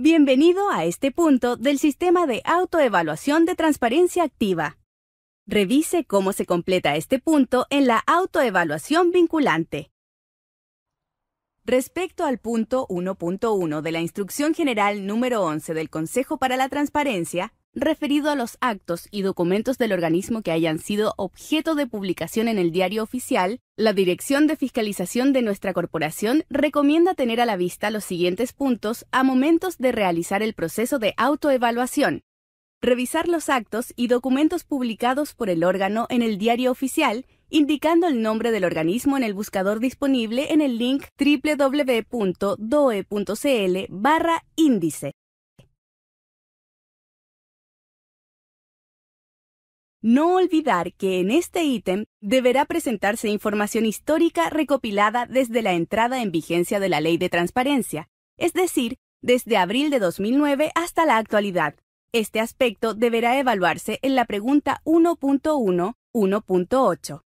Bienvenido a este punto del sistema de autoevaluación de transparencia activa. Revise cómo se completa este punto en la autoevaluación vinculante. Respecto al punto 1.1 de la Instrucción General número 11 del Consejo para la Transparencia, referido a los actos y documentos del organismo que hayan sido objeto de publicación en el diario oficial, la Dirección de Fiscalización de nuestra corporación recomienda tener a la vista los siguientes puntos a momentos de realizar el proceso de autoevaluación. Revisar los actos y documentos publicados por el órgano en el diario oficial, indicando el nombre del organismo en el buscador disponible en el link www.doe.cl barra índice. No olvidar que en este ítem deberá presentarse información histórica recopilada desde la entrada en vigencia de la Ley de Transparencia, es decir, desde abril de 2009 hasta la actualidad. Este aspecto deberá evaluarse en la pregunta 1.1.1.8.